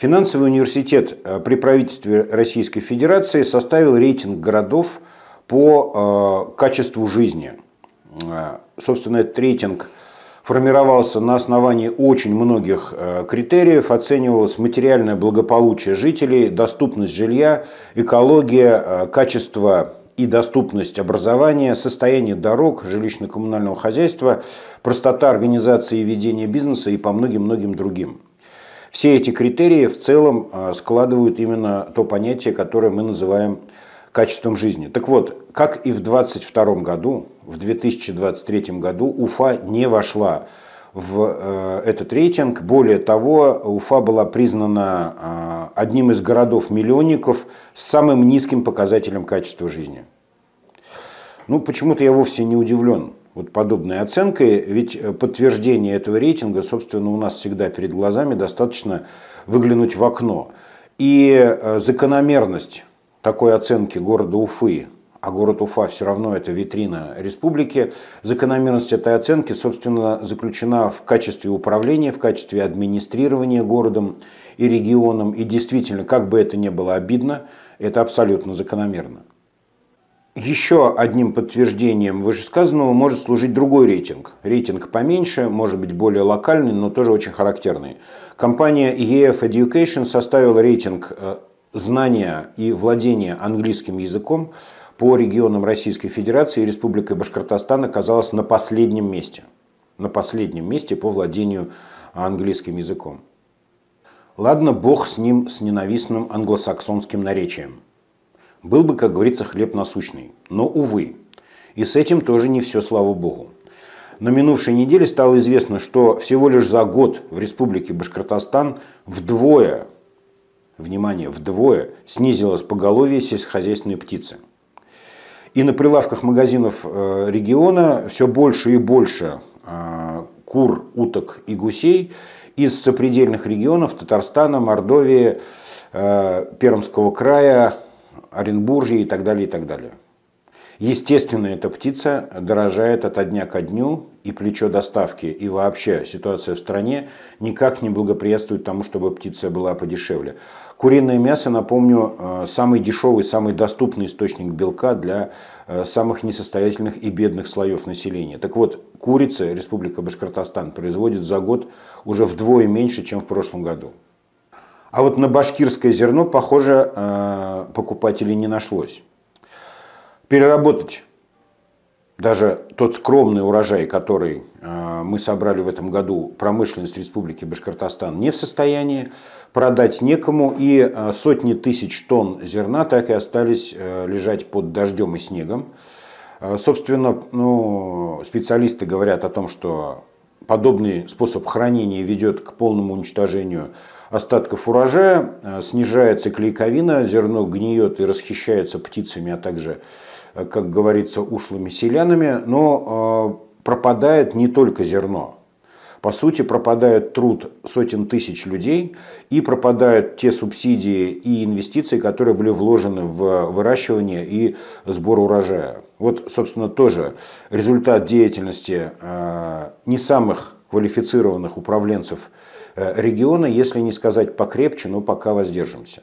Финансовый университет э, при правительстве Российской Федерации составил рейтинг городов по э, качеству жизни. Э, собственно, этот рейтинг формировался на основании очень многих критериев. Оценивалось материальное благополучие жителей, доступность жилья, экология, качество и доступность образования, состояние дорог, жилищно-коммунального хозяйства, простота организации и ведения бизнеса и по многим-многим другим. Все эти критерии в целом э, складывают именно то понятие, которое мы называем качеством жизни. Так вот, как и в 2022 году, в 2023 году Уфа не вошла в э, этот рейтинг. Более того, Уфа была признана э, одним из городов-миллионников с самым низким показателем качества жизни. Ну, почему-то я вовсе не удивлен вот подобной оценкой, ведь э, подтверждение этого рейтинга, собственно, у нас всегда перед глазами достаточно выглянуть в окно. И э, закономерность такой оценки города Уфы, а город Уфа все равно это витрина республики, закономерность этой оценки, собственно, заключена в качестве управления, в качестве администрирования городом и регионом. И действительно, как бы это ни было обидно, это абсолютно закономерно. Еще одним подтверждением вышесказанного может служить другой рейтинг. Рейтинг поменьше, может быть более локальный, но тоже очень характерный. Компания EF Education составила рейтинг э, знания и владения английским языком по регионам Российской Федерации и Республика Башкортостан оказалась на последнем месте. На последнем месте по владению английским языком. Ладно, бог с ним, с ненавистным англосаксонским наречием. Был бы, как говорится, хлеб насущный. Но, увы. И с этим тоже не все, слава богу. На минувшей неделе стало известно, что всего лишь за год в республике Башкортостан вдвое, внимание, вдвое снизилось поголовье сельскохозяйственной птицы. И на прилавках магазинов э, региона все больше и больше э, кур, уток и гусей из сопредельных регионов Татарстана, Мордовии, э, Пермского края, Оренбуржье и так далее, и так далее. Естественно, эта птица дорожает от дня ко дню, и плечо доставки, и вообще ситуация в стране никак не благоприятствует тому, чтобы птица была подешевле. Куриное мясо, напомню, э, самый дешевый, самый доступный источник белка для э, самых несостоятельных и бедных слоев населения. Так вот, курица Республика Башкортостан производит за год уже вдвое меньше, чем в прошлом году. А вот на башкирское зерно, похоже, э, покупателей не нашлось. Переработать даже тот скромный урожай, который э, мы собрали в этом году, промышленность Республики Башкортостан не в состоянии, продать некому, и э, сотни тысяч тонн зерна так и остались лежать под дождем и снегом. Собственно, ну, специалисты говорят о том, что подобный способ хранения ведет к полному уничтожению остатков урожая, э, снижается клейковина, зерно гниет и расхищается птицами, а также, э, как говорится, ушлыми селянами, но э, пропадает не только зерно. По сути, пропадает труд сотен тысяч людей и пропадают те субсидии и инвестиции, которые были вложены в выращивание и сбор урожая. Вот, собственно, тоже результат деятельности не самых квалифицированных управленцев Э, региона, если не сказать покрепче, но пока воздержимся.